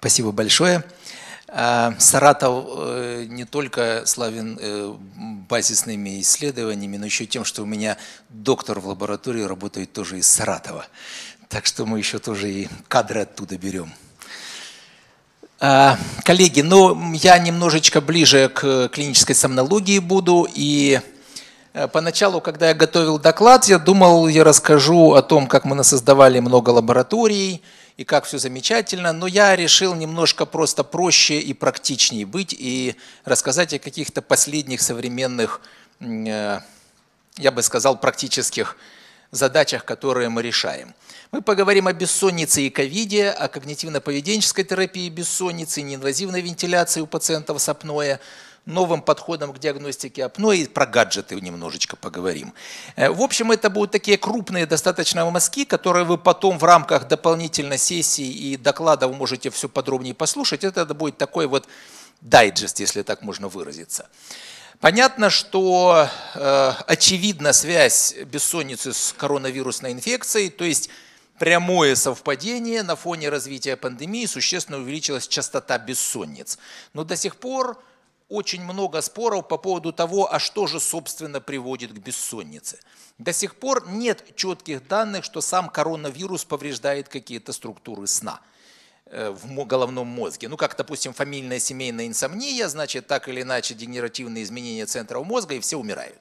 Спасибо большое. А, Саратов э, не только славен э, базисными исследованиями, но еще тем, что у меня доктор в лаборатории работает тоже из Саратова. Так что мы еще тоже и кадры оттуда берем. А, коллеги, ну я немножечко ближе к клинической сомнологии буду. И э, поначалу, когда я готовил доклад, я думал, я расскажу о том, как мы насоздавали много лабораторий, и как все замечательно, но я решил немножко просто проще и практичнее быть и рассказать о каких-то последних современных, э, я бы сказал, практических задачах, которые мы решаем. Мы поговорим о бессоннице и ковиде, о когнитивно-поведенческой терапии бессонницы, неинвазивной вентиляции у пациентов с апноэ, новым подходом к диагностике апноэ и про гаджеты немножечко поговорим. Э, в общем, это будут такие крупные достаточно мазки, которые вы потом в рамках дополнительной сессии и докладов можете все подробнее послушать. Это будет такой вот дайджест, если так можно выразиться. Понятно, что э, очевидна связь бессонницы с коронавирусной инфекцией, то есть прямое совпадение на фоне развития пандемии существенно увеличилась частота бессонниц. Но до сих пор очень много споров по поводу того, а что же, собственно, приводит к бессоннице. До сих пор нет четких данных, что сам коронавирус повреждает какие-то структуры сна э, в головном мозге. Ну, как, допустим, фамильная семейная инсомния, значит, так или иначе дегенеративные изменения центров мозга, и все умирают.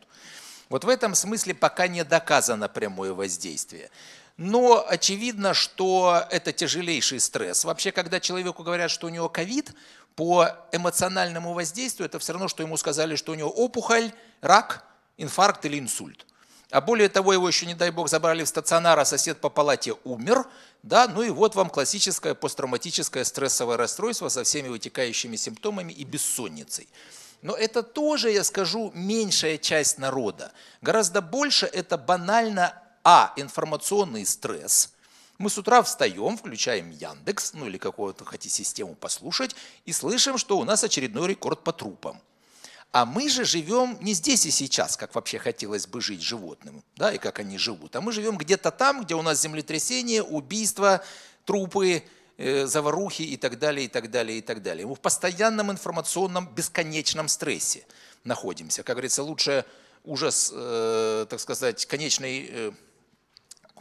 Вот в этом смысле пока не доказано прямое воздействие. Но очевидно, что это тяжелейший стресс. Вообще, когда человеку говорят, что у него ковид, по эмоциональному воздействию это все равно, что ему сказали, что у него опухоль, рак, инфаркт или инсульт. А более того, его еще, не дай бог, забрали в стационар, а сосед по палате умер. Да, ну и вот вам классическое посттравматическое стрессовое расстройство со всеми вытекающими симптомами и бессонницей. Но это тоже, я скажу, меньшая часть народа. Гораздо больше это банально, а, информационный стресс – мы с утра встаем, включаем Яндекс, ну или какую-то хотите систему послушать, и слышим, что у нас очередной рекорд по трупам. А мы же живем не здесь и сейчас, как вообще хотелось бы жить животным, да, и как они живут, а мы живем где-то там, где у нас землетрясение, убийства, трупы, э, заварухи и так далее, и так далее, и так далее. Мы в постоянном информационном бесконечном стрессе находимся. Как говорится, лучше ужас, э, так сказать, конечный э,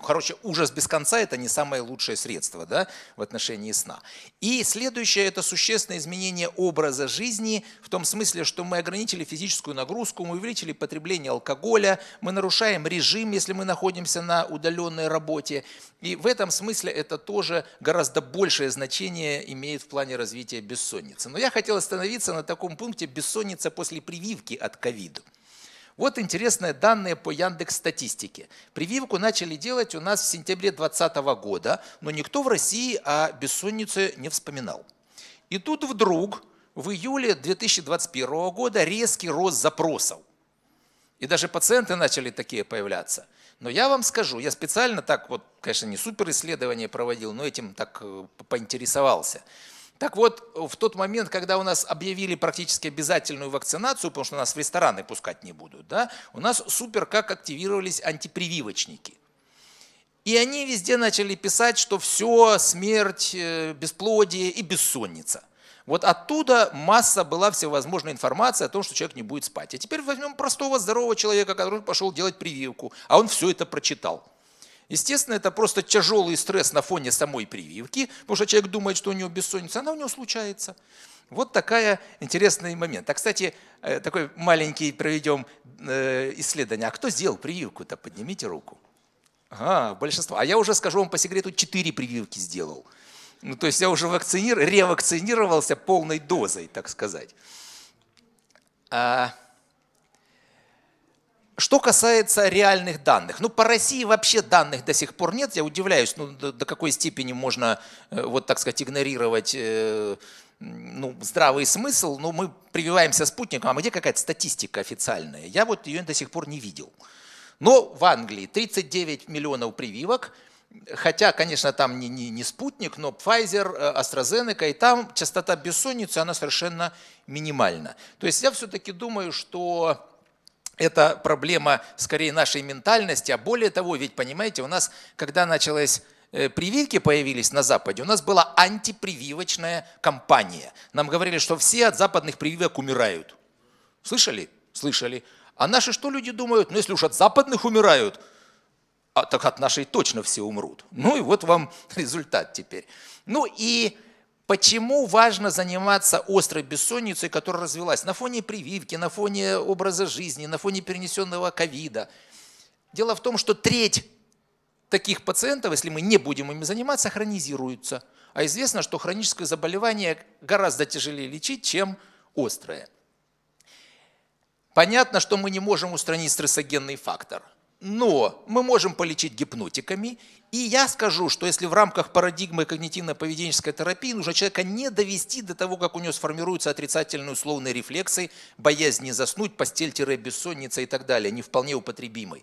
короче, ужас без конца – это не самое лучшее средство да, в отношении сна. И следующее – это существенное изменение образа жизни в том смысле, что мы ограничили физическую нагрузку, мы увеличили потребление алкоголя, мы нарушаем режим, если мы находимся на удаленной работе. И в этом смысле это тоже гораздо большее значение имеет в плане развития бессонницы. Но я хотел остановиться на таком пункте «бессонница после прививки от ковида». Вот интересные данные по Яндекс статистике. Прививку начали делать у нас в сентябре 2020 года, но никто в России о бессоннице не вспоминал. И тут вдруг в июле 2021 года резкий рост запросов. И даже пациенты начали такие появляться. Но я вам скажу, я специально так вот, конечно, не супер исследование проводил, но этим так э, поинтересовался – так вот, в тот момент, когда у нас объявили практически обязательную вакцинацию, потому что нас в рестораны пускать не будут, да, у нас супер как активировались антипрививочники. И они везде начали писать, что все, смерть, э, бесплодие и бессонница. Вот оттуда масса была всевозможной информации о том, что человек не будет спать. А теперь возьмем простого здорового человека, который пошел делать прививку, а он все это прочитал. Естественно, это просто тяжелый стресс на фоне самой прививки, потому что человек думает, что у него бессонница, она у него случается. Вот такая интересный момент. А, кстати, э, такой маленький проведем э, исследование. А кто сделал прививку-то? Поднимите руку. А, большинство. А я уже скажу вам по секрету, 4 прививки сделал. Ну, то есть я уже вакцинир... ревакцинировался полной дозой, так сказать. А, что касается реальных данных, ну по России вообще данных до сих пор нет, я удивляюсь, ну до, до какой степени можно, э, вот так сказать, игнорировать э, ну, здравый смысл, но ну, мы прививаемся спутником, а где какая-то статистика официальная? Я вот ее до сих пор не видел. Но в Англии 39 миллионов прививок, хотя, конечно, там не, не, не спутник, но Pfizer, э, AstraZeneca, и там частота бессонницы, она совершенно минимальна. То есть я все-таки думаю, что это проблема скорее нашей ментальности, а более того, ведь понимаете, у нас, когда началась э, прививки появились на Западе, у нас была антипрививочная кампания. Нам говорили, что все от западных прививок умирают. Слышали? Слышали. А наши что люди думают? Ну, если уж от западных умирают, а, так от нашей точно все умрут. Ну и вот вам результат теперь. Ну и Почему важно заниматься острой бессонницей, которая развелась на фоне прививки, на фоне образа жизни, на фоне перенесенного ковида? Дело в том, что треть таких пациентов, если мы не будем ими заниматься, хронизируются. А известно, что хроническое заболевание гораздо тяжелее лечить, чем острое. Понятно, что мы не можем устранить стрессогенный фактор – но мы можем полечить гипнотиками, и я скажу, что если в рамках парадигмы когнитивно-поведенческой терапии нужно человека не довести до того, как у него сформируются отрицательные условные рефлексы, боязнь не заснуть, постель-бессонница и так далее, не вполне употребимый.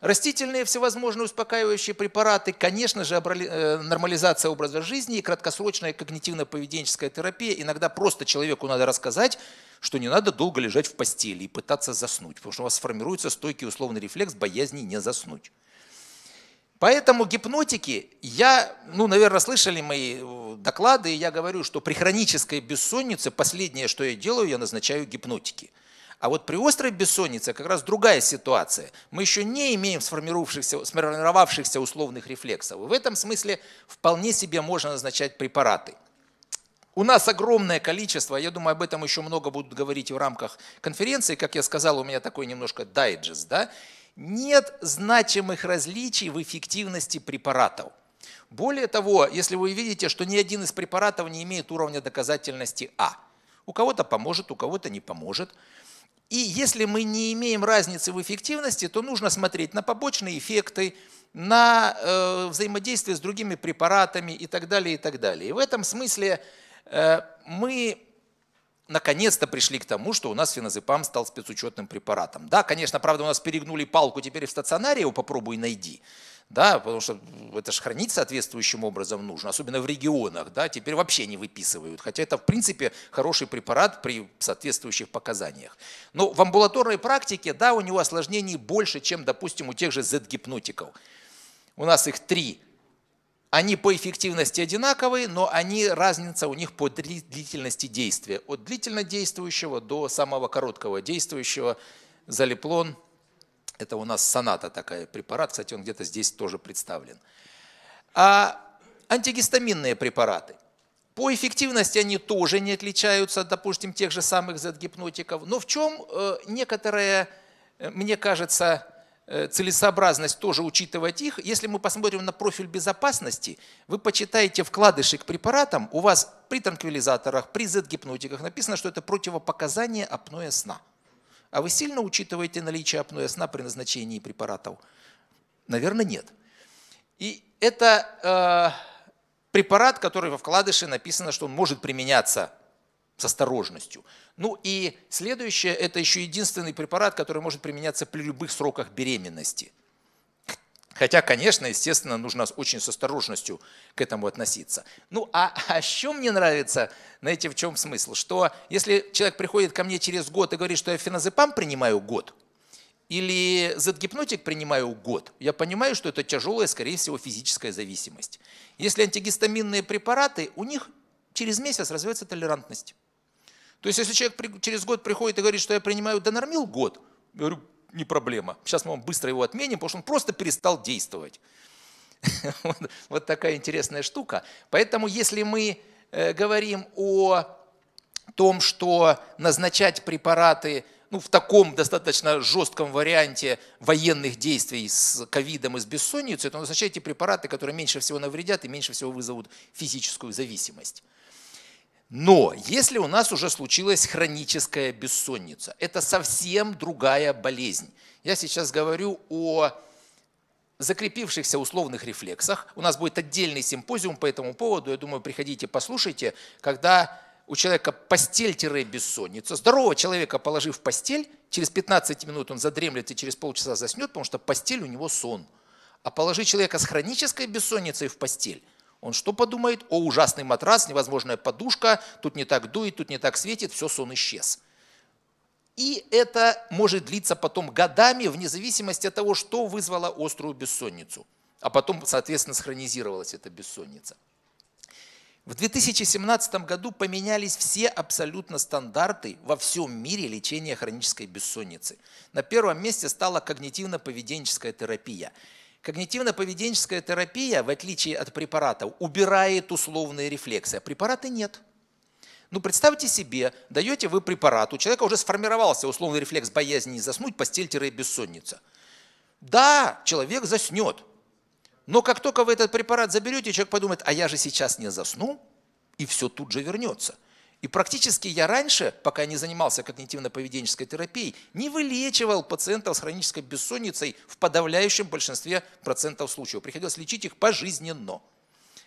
Растительные всевозможные успокаивающие препараты, конечно же, э, нормализация образа жизни и краткосрочная когнитивно-поведенческая терапия. Иногда просто человеку надо рассказать, что не надо долго лежать в постели и пытаться заснуть, потому что у вас сформируется стойкий условный рефлекс боязни не заснуть. Поэтому гипнотики, я, ну, наверное, слышали мои э, доклады, и я говорю, что при хронической бессоннице последнее, что я делаю, я назначаю гипнотики – а вот при острой бессоннице как раз другая ситуация. Мы еще не имеем сформировавшихся, сформировавшихся условных рефлексов. И в этом смысле вполне себе можно назначать препараты. У нас огромное количество, я думаю, об этом еще много будут говорить в рамках конференции. Как я сказал, у меня такой немножко дайджест. Да? Нет значимых различий в эффективности препаратов. Более того, если вы видите, что ни один из препаратов не имеет уровня доказательности А. У кого-то поможет, у кого-то не поможет. И если мы не имеем разницы в эффективности, то нужно смотреть на побочные эффекты, на э, взаимодействие с другими препаратами и так далее, и так далее. И в этом смысле э, мы наконец-то пришли к тому, что у нас феназепам стал спецучетным препаратом. Да, конечно, правда, у нас перегнули палку, теперь в стационаре его попробуй найди да, потому что это же хранить соответствующим образом нужно, особенно в регионах, да, теперь вообще не выписывают, хотя это в принципе хороший препарат при соответствующих показаниях. Но в амбулаторной практике, да, у него осложнений больше, чем, допустим, у тех же Z-гипнотиков. У нас их три. Они по эффективности одинаковые, но они разница у них по длительности действия. От длительно действующего до самого короткого действующего Залеплон это у нас соната такая, препарат, кстати, он где-то здесь тоже представлен. А антигистаминные препараты. По эффективности они тоже не отличаются от, допустим, тех же самых Z-гипнотиков. Но в чем э, некоторая, э, мне кажется, э, целесообразность тоже учитывать их. Если мы посмотрим на профиль безопасности, вы почитаете вкладыши к препаратам, у вас при транквилизаторах, при Z-гипнотиках написано, что это противопоказание апноэ сна. А вы сильно учитываете наличие апноэ сна при назначении препаратов? Наверное, нет. И это э, препарат, который во вкладыше написано, что он может применяться с осторожностью. Ну и следующее, это еще единственный препарат, который может применяться при любых сроках беременности. Хотя, конечно, естественно, нужно очень с осторожностью к этому относиться. Ну, а о чем а мне нравится, знаете, в чем смысл? Что если человек приходит ко мне через год и говорит, что я феназепам принимаю год, или зетгипнотик принимаю год, я понимаю, что это тяжелая, скорее всего, физическая зависимость. Если антигистаминные препараты, у них через месяц развивается толерантность. То есть, если человек через год приходит и говорит, что я принимаю донормил год, я говорю, не проблема. Сейчас мы вам быстро его отменим, потому что он просто перестал действовать. Вот такая интересная штука. Поэтому если мы э, говорим о том, что назначать препараты ну, в таком достаточно жестком варианте военных действий с ковидом и с бессонницей, то назначайте препараты, которые меньше всего навредят и меньше всего вызовут физическую зависимость. Но если у нас уже случилась хроническая бессонница, это совсем другая болезнь. Я сейчас говорю о закрепившихся условных рефлексах. У нас будет отдельный симпозиум по этому поводу. Я думаю, приходите, послушайте, когда у человека постель-бессонница. Здорового человека, положив в постель, через 15 минут он задремлет и через полчаса заснет, потому что постель у него сон. А положи человека с хронической бессонницей в постель, он что подумает? О, ужасный матрас, невозможная подушка, тут не так дует, тут не так светит, все, сон исчез. И это может длиться потом годами, вне зависимости от того, что вызвало острую бессонницу. А потом, соответственно, схронизировалась эта бессонница. В 2017 году поменялись все абсолютно стандарты во всем мире лечения хронической бессонницы. На первом месте стала когнитивно-поведенческая терапия – Когнитивно-поведенческая терапия, в отличие от препаратов, убирает условные рефлексы, а препараты нет. Ну, представьте себе, даете вы препарат, у человека уже сформировался условный рефлекс боязни не заснуть, постель-бессонница. Да, человек заснет, но как только вы этот препарат заберете, человек подумает, а я же сейчас не засну, и все тут же вернется – и практически я раньше, пока не занимался когнитивно-поведенческой терапией, не вылечивал пациентов с хронической бессонницей в подавляющем большинстве процентов случаев. Приходилось лечить их пожизненно.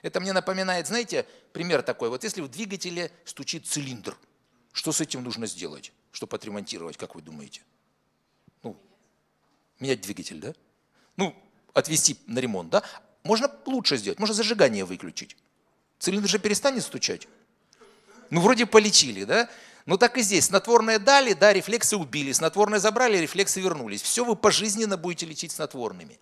Это мне напоминает, знаете, пример такой. Вот если в двигателе стучит цилиндр, что с этим нужно сделать, чтобы отремонтировать, как вы думаете? Ну, менять двигатель, да? Ну, отвести на ремонт, да? Можно лучше сделать, можно зажигание выключить. Цилиндр же перестанет стучать. Ну, вроде полечили, да? Ну, так и здесь. Снотворное дали, да, рефлексы убили. Снотворное забрали, рефлексы вернулись. Все вы пожизненно будете лечить снотворными.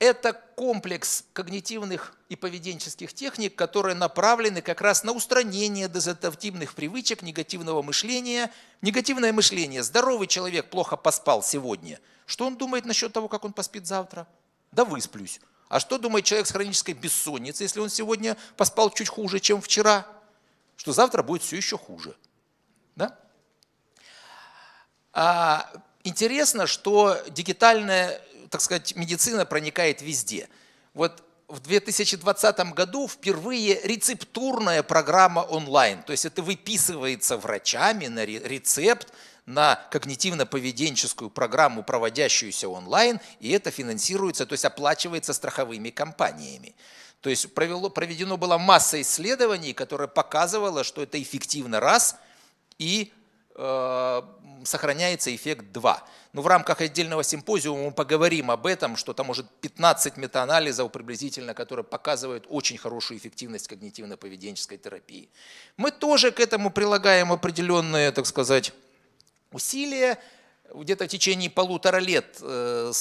Это комплекс когнитивных и поведенческих техник, которые направлены как раз на устранение дезадаптивных привычек, негативного мышления. Негативное мышление. Здоровый человек плохо поспал сегодня. Что он думает насчет того, как он поспит завтра? Да высплюсь. А что думает человек с хронической бессонницей, если он сегодня поспал чуть хуже, чем вчера? что завтра будет все еще хуже. Да? А, интересно, что дигитальная, так сказать, медицина проникает везде. Вот в 2020 году впервые рецептурная программа онлайн, то есть это выписывается врачами на рецепт, на когнитивно-поведенческую программу, проводящуюся онлайн, и это финансируется, то есть оплачивается страховыми компаниями. То есть провело, проведено была масса исследований, которые показывало, что это эффективно раз и э, сохраняется эффект 2. Но в рамках отдельного симпозиума мы поговорим об этом, что там может 15 метаанализов приблизительно, которые показывают очень хорошую эффективность когнитивно-поведенческой терапии. Мы тоже к этому прилагаем определенные, так сказать, усилия, где-то в течение полутора лет э, с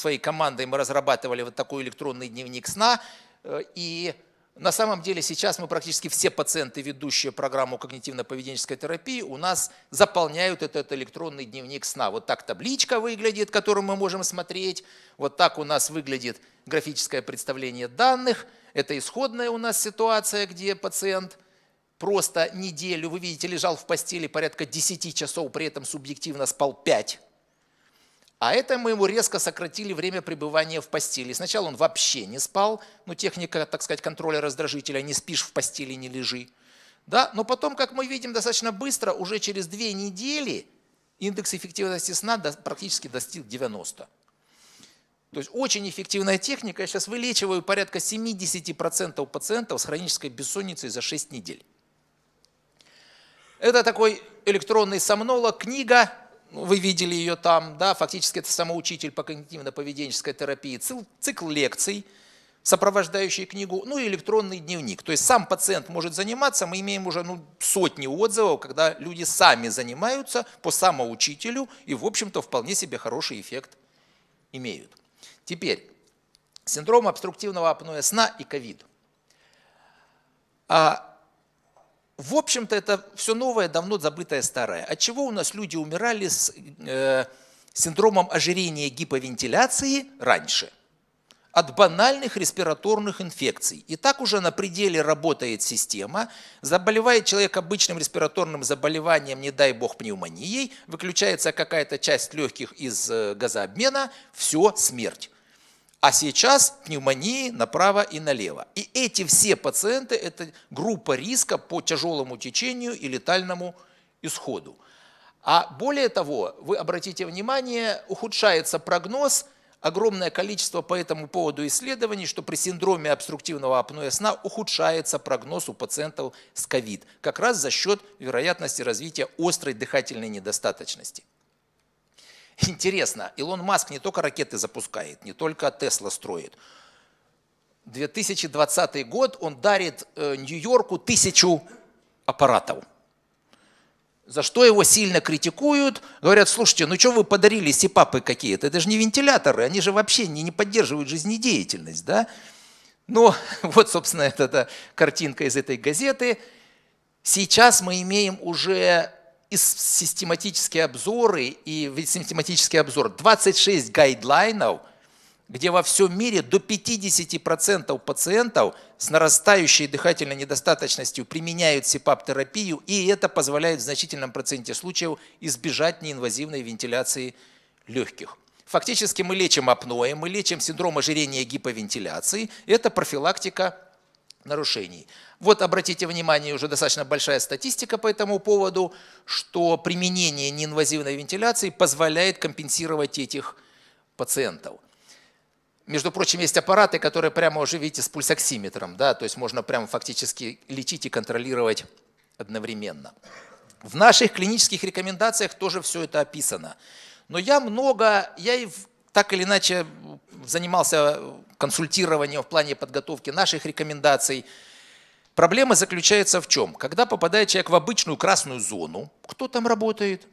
своей командой мы разрабатывали вот такой электронный дневник сна. Э, и на самом деле сейчас мы практически все пациенты, ведущие программу когнитивно-поведенческой терапии, у нас заполняют этот электронный дневник сна. Вот так табличка выглядит, которую мы можем смотреть. Вот так у нас выглядит графическое представление данных. Это исходная у нас ситуация, где пациент просто неделю, вы видите, лежал в постели порядка 10 часов, при этом субъективно спал 5 а это мы ему резко сократили время пребывания в постели. Сначала он вообще не спал, ну техника, так сказать, контроля раздражителя, не спишь в постели, не лежи. Да? Но потом, как мы видим, достаточно быстро, уже через две недели индекс эффективности сна практически достиг 90. То есть очень эффективная техника. Я сейчас вылечиваю порядка 70% пациентов с хронической бессонницей за 6 недель. Это такой электронный сомнолог, книга, ну, вы видели ее там, да, фактически это самоучитель по когнитивно-поведенческой терапии, цикл лекций, сопровождающий книгу, ну и электронный дневник. То есть сам пациент может заниматься, мы имеем уже ну, сотни отзывов, когда люди сами занимаются по самоучителю и, в общем-то, вполне себе хороший эффект имеют. Теперь, синдром обструктивного апноэ сна и ковид. А в общем-то, это все новое, давно забытое старое. От чего у нас люди умирали с э, синдромом ожирения гиповентиляции раньше? от банальных респираторных инфекций. И так уже на пределе работает система, заболевает человек обычным респираторным заболеванием, не дай бог пневмонией, выключается какая-то часть легких из э, газообмена, все, смерть. А сейчас пневмонии направо и налево. И эти все пациенты – это группа риска по тяжелому течению и летальному исходу. А более того, вы обратите внимание, ухудшается прогноз, огромное количество по этому поводу исследований, что при синдроме обструктивного апноэ сна ухудшается прогноз у пациентов с COVID, как раз за счет вероятности развития острой дыхательной недостаточности. Интересно, Илон Маск не только ракеты запускает, не только Тесла строит. 2020 год он дарит э, Нью-Йорку тысячу аппаратов. За что его сильно критикуют. Говорят, слушайте, ну что вы подарили сипапы какие-то? Это же не вентиляторы, они же вообще не, не поддерживают жизнедеятельность. Да? Но вот, собственно, эта, эта картинка из этой газеты. Сейчас мы имеем уже из систематические обзоры и систематический обзор 26 гайдлайнов, где во всем мире до 50% пациентов с нарастающей дыхательной недостаточностью применяют СИПАП-терапию, и это позволяет в значительном проценте случаев избежать неинвазивной вентиляции легких. Фактически мы лечим апноэ, мы лечим синдром ожирения гиповентиляции. Это профилактика нарушений. Вот обратите внимание, уже достаточно большая статистика по этому поводу, что применение неинвазивной вентиляции позволяет компенсировать этих пациентов. Между прочим, есть аппараты, которые прямо уже, видите, с пульсоксиметром, да, то есть можно прямо фактически лечить и контролировать одновременно. В наших клинических рекомендациях тоже все это описано. Но я много, я и так или иначе занимался консультирования в плане подготовки наших рекомендаций. Проблема заключается в чем? Когда попадает человек в обычную красную зону, кто там работает?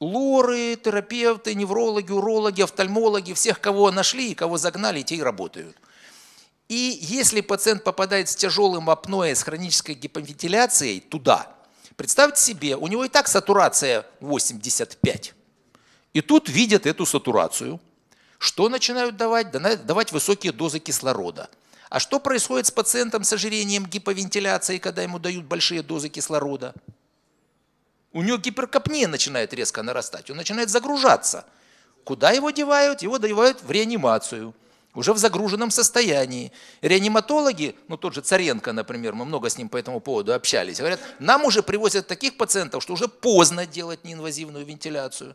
Лоры, терапевты, неврологи, урологи, офтальмологи, всех, кого нашли и кого загнали, те и работают. И если пациент попадает с тяжелым апноэ, с хронической гиповентиляцией туда, представьте себе, у него и так сатурация 85. И тут видят эту сатурацию – что начинают давать? Давать высокие дозы кислорода. А что происходит с пациентом с ожирением гиповентиляции, когда ему дают большие дозы кислорода? У него гиперкопния начинает резко нарастать, он начинает загружаться. Куда его девают? Его девают в реанимацию, уже в загруженном состоянии. Реаниматологи, ну тот же Царенко, например, мы много с ним по этому поводу общались, говорят, нам уже привозят таких пациентов, что уже поздно делать неинвазивную вентиляцию.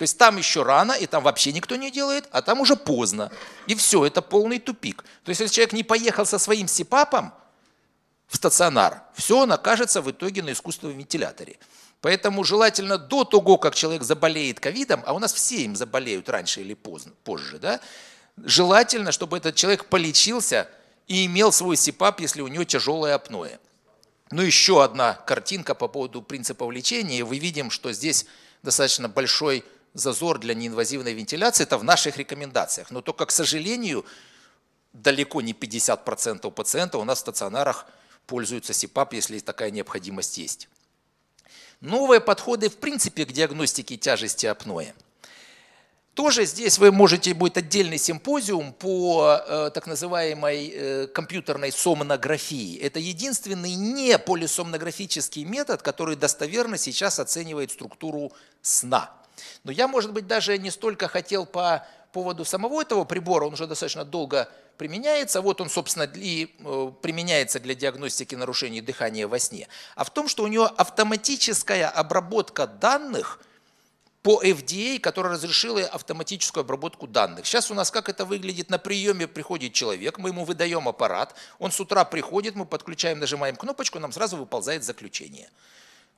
То есть там еще рано, и там вообще никто не делает, а там уже поздно. И все, это полный тупик. То есть если человек не поехал со своим СИПАПом в стационар, все, он окажется в итоге на искусственном вентиляторе. Поэтому желательно до того, как человек заболеет ковидом, а у нас все им заболеют раньше или поздно, позже, да, желательно, чтобы этот человек полечился и имел свой СИПАП, если у него тяжелое апноэ. Ну, еще одна картинка по поводу принципов лечения. Вы видим, что здесь достаточно большой зазор для неинвазивной вентиляции, это в наших рекомендациях. Но только, к сожалению, далеко не 50% пациентов у нас в стационарах пользуются СИПАП, если такая необходимость есть. Новые подходы в принципе к диагностике тяжести апноэ. Тоже здесь вы можете, будет отдельный симпозиум по э, так называемой э, компьютерной сомнографии. Это единственный не полисомнографический метод, который достоверно сейчас оценивает структуру сна. Но я, может быть, даже не столько хотел по поводу самого этого прибора, он уже достаточно долго применяется, вот он, собственно, и э, применяется для диагностики нарушений дыхания во сне, а в том, что у него автоматическая обработка данных по FDA, которая разрешила автоматическую обработку данных. Сейчас у нас как это выглядит? На приеме приходит человек, мы ему выдаем аппарат, он с утра приходит, мы подключаем, нажимаем кнопочку, нам сразу выползает заключение.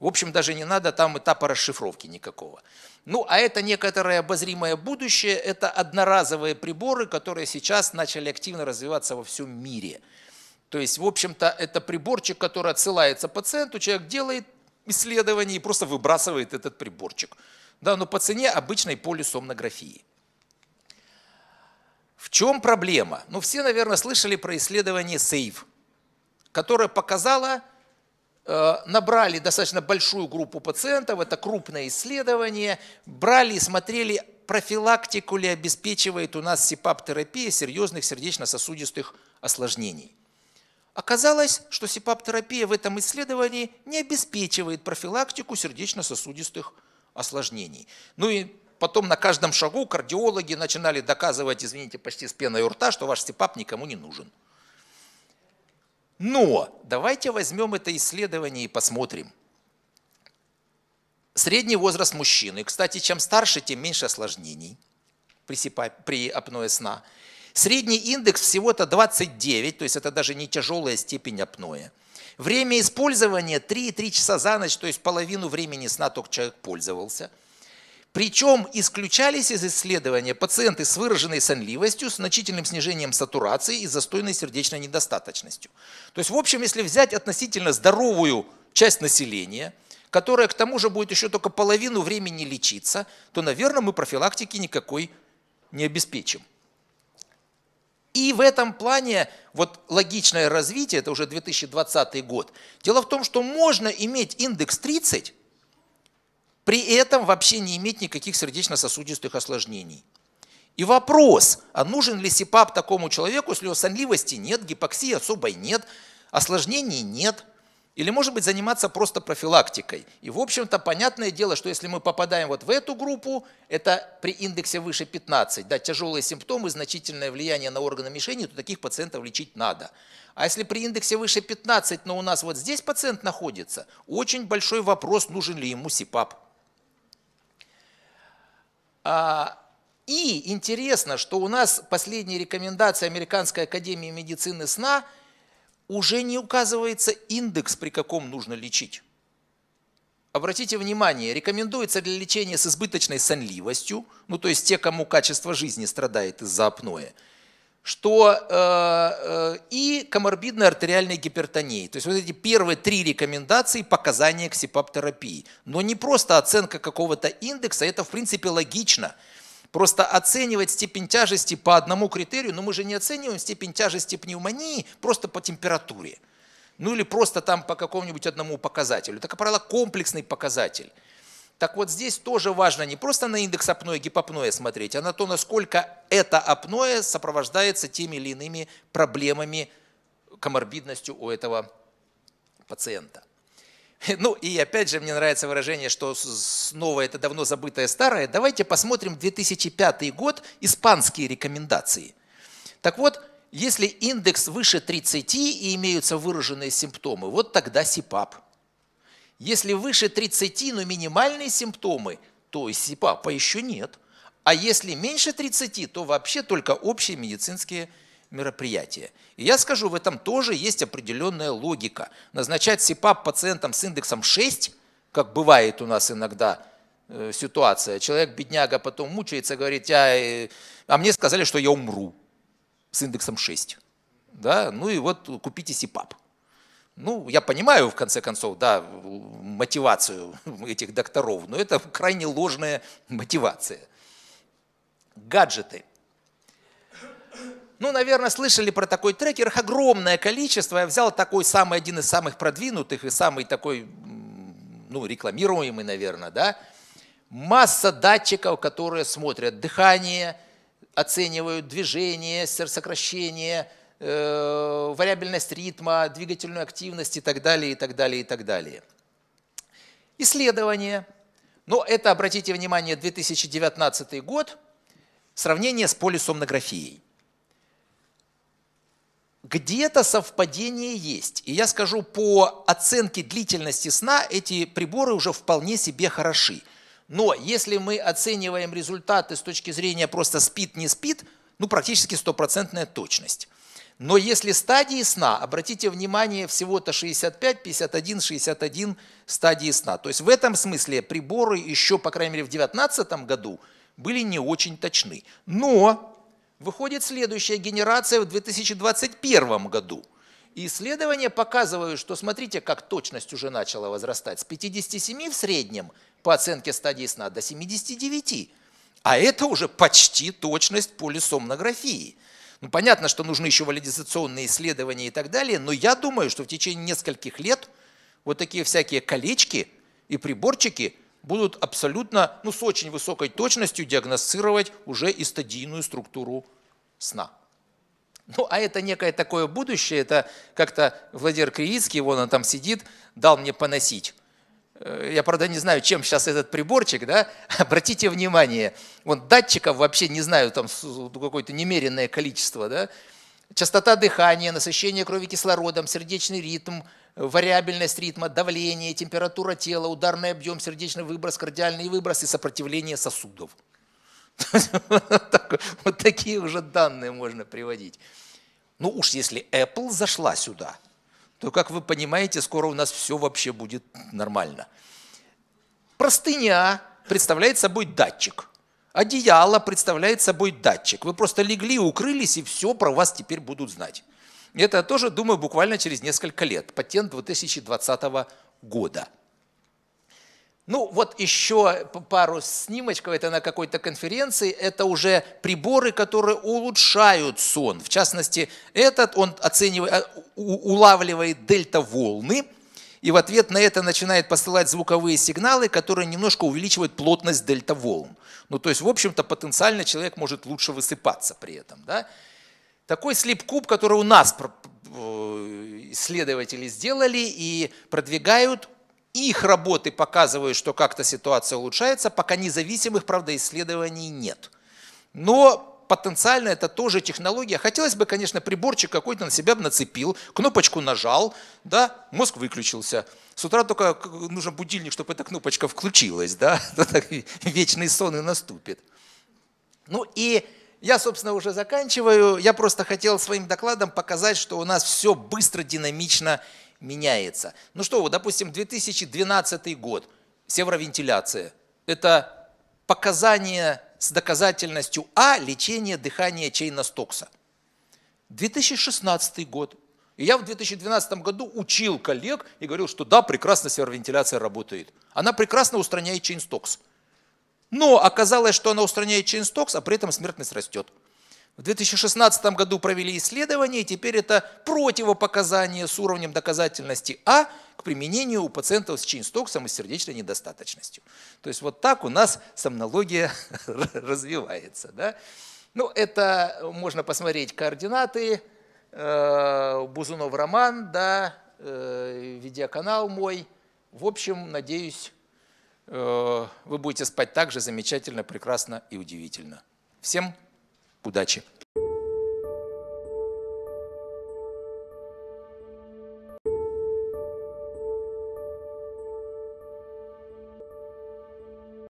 В общем, даже не надо там этапа расшифровки никакого. Ну, а это некоторое обозримое будущее, это одноразовые приборы, которые сейчас начали активно развиваться во всем мире. То есть, в общем-то, это приборчик, который отсылается пациенту, человек делает исследование и просто выбрасывает этот приборчик. Да, но по цене обычной полисомнографии. В чем проблема? Ну, все, наверное, слышали про исследование SAVE, которое показало, Э, набрали достаточно большую группу пациентов, это крупное исследование, брали и смотрели, профилактику ли обеспечивает у нас СИПАП-терапия серьезных сердечно-сосудистых осложнений. Оказалось, что СИПАП-терапия в этом исследовании не обеспечивает профилактику сердечно-сосудистых осложнений. Ну и потом на каждом шагу кардиологи начинали доказывать, извините, почти с пеной у рта, что ваш СИПАП никому не нужен. Но давайте возьмем это исследование и посмотрим. Средний возраст мужчины, кстати, чем старше, тем меньше осложнений при апноэ сна. Средний индекс всего-то 29, то есть это даже не тяжелая степень апноэ. Время использования 3-3 часа за ночь, то есть половину времени сна только человек пользовался – причем исключались из исследования пациенты с выраженной сонливостью, с значительным снижением сатурации и застойной сердечной недостаточностью. То есть, в общем, если взять относительно здоровую часть населения, которая к тому же будет еще только половину времени лечиться, то, наверное, мы профилактики никакой не обеспечим. И в этом плане вот логичное развитие, это уже 2020 год. Дело в том, что можно иметь индекс 30, при этом вообще не иметь никаких сердечно-сосудистых осложнений. И вопрос, а нужен ли СИПАП такому человеку, если у него сонливости нет, гипоксии особой нет, осложнений нет, или, может быть, заниматься просто профилактикой. И, в общем-то, понятное дело, что если мы попадаем вот в эту группу, это при индексе выше 15, да, тяжелые симптомы, значительное влияние на органы мишени, то таких пациентов лечить надо. А если при индексе выше 15, но у нас вот здесь пациент находится, очень большой вопрос, нужен ли ему СИПАП. А, и интересно, что у нас последние рекомендации Американской академии медицины сна уже не указывается индекс, при каком нужно лечить. Обратите внимание, рекомендуется для лечения с избыточной сонливостью, ну то есть те, кому качество жизни страдает из-за апноэ – что э, э, и коморбидная артериальная гипертония, То есть вот эти первые три рекомендации показания к СИПАП-терапии. Но не просто оценка какого-то индекса, это в принципе логично. Просто оценивать степень тяжести по одному критерию, но мы же не оцениваем степень тяжести пневмонии просто по температуре. Ну или просто там по какому-нибудь одному показателю. Это, как правило, комплексный показатель. Так вот здесь тоже важно не просто на индекс апноэ, гипопноэ смотреть, а на то, насколько это апноэ сопровождается теми или иными проблемами, коморбидностью у этого пациента. Ну и опять же мне нравится выражение, что снова это давно забытое старое. Давайте посмотрим 2005 год, испанские рекомендации. Так вот, если индекс выше 30 и имеются выраженные симптомы, вот тогда СИПАП – если выше 30, но минимальные симптомы, то СИПАПа еще нет. А если меньше 30, то вообще только общие медицинские мероприятия. И я скажу, в этом тоже есть определенная логика. Назначать СИПАП пациентам с индексом 6, как бывает у нас иногда э, ситуация, человек, бедняга, потом мучается, говорит, а, э, а мне сказали, что я умру с индексом 6. Да? Ну и вот купите СИПАП. Ну, я понимаю, в конце концов, да, мотивацию этих докторов, но это крайне ложная мотивация. Гаджеты. Ну, наверное, слышали про такой трекер, их огромное количество. Я взял такой самый, один из самых продвинутых и самый такой, ну, рекламируемый, наверное, да. Масса датчиков, которые смотрят дыхание, оценивают движение, сердцекращение – Э, вариабельность ритма, двигательную активность и так далее, и так далее, и так далее. Исследование. Но это, обратите внимание, 2019 год. Сравнение с полисомнографией. Где-то совпадение есть. И я скажу, по оценке длительности сна эти приборы уже вполне себе хороши. Но если мы оцениваем результаты с точки зрения просто спит, не спит, ну практически стопроцентная точность. Но если стадии сна, обратите внимание, всего-то 65, 51, 61 стадии сна. То есть в этом смысле приборы еще, по крайней мере, в 2019 году были не очень точны. Но выходит следующая генерация в 2021 году. исследования показывают, что смотрите, как точность уже начала возрастать. С 57 в среднем по оценке стадии сна до 79. А это уже почти точность полисомнографии. Ну, понятно, что нужны еще валидизационные исследования и так далее, но я думаю, что в течение нескольких лет вот такие всякие колечки и приборчики будут абсолютно, ну, с очень высокой точностью диагностировать уже и стадийную структуру сна. Ну, а это некое такое будущее, это как-то Владимир Кривицкий, вон он там сидит, дал мне поносить. Э, я, правда, не знаю, чем сейчас этот приборчик, да, обратите внимание, вот датчиков вообще не знаю, там какое-то немеренное количество, да, частота дыхания, насыщение крови кислородом, сердечный ритм, вариабельность ритма, давление, температура тела, ударный объем, сердечный выброс, кардиальный выброс и сопротивление сосудов. Вот такие уже данные можно приводить. Ну уж если Apple зашла сюда – то, как вы понимаете, скоро у нас все вообще будет нормально. Простыня представляет собой датчик. Одеяло представляет собой датчик. Вы просто легли, укрылись, и все про вас теперь будут знать. Это тоже, думаю, буквально через несколько лет. Патент 2020 года. Ну, вот еще пару снимочков, это на какой-то конференции, это уже приборы, которые улучшают сон. В частности, этот, он оценивает, а, улавливает дельта-волны, и в ответ на это начинает посылать звуковые сигналы, которые немножко увеличивают плотность дельта-волн. Ну, то есть, в общем-то, потенциально человек может лучше высыпаться при этом. Да? Такой слепкуб, который у нас э, исследователи сделали и продвигают, их работы показывают, что как-то ситуация улучшается, пока независимых, правда, исследований нет. Но потенциально это тоже технология. Хотелось бы, конечно, приборчик какой-то на себя нацепил, кнопочку нажал, да, мозг выключился. С утра только нужен будильник, чтобы эта кнопочка включилась, да, вечный сон и наступит. Ну и я, собственно, уже заканчиваю. Я просто хотел своим докладом показать, что у нас все быстро, динамично меняется. Ну что, вот, допустим, 2012 год, севровентиляция – Это показание с доказательностью А лечение дыхания Чейна Стокса. 2016 год. И я в 2012 году учил коллег и говорил, что да, прекрасно северовентиляция работает. Она прекрасно устраняет Чейнстокс. Но оказалось, что она устраняет Чейнстокс, а при этом смертность растет. В 2016 году провели исследование, и теперь это противопоказание с уровнем доказательности А к применению у пациентов с Чейнстоксом и сердечной недостаточностью. То есть вот так у нас сомнология развивается. Да? Ну, это можно посмотреть координаты, э, Бузунов Роман, да, э, видеоканал мой. В общем, надеюсь, э, вы будете спать так же замечательно, прекрасно и удивительно. Всем Удачи!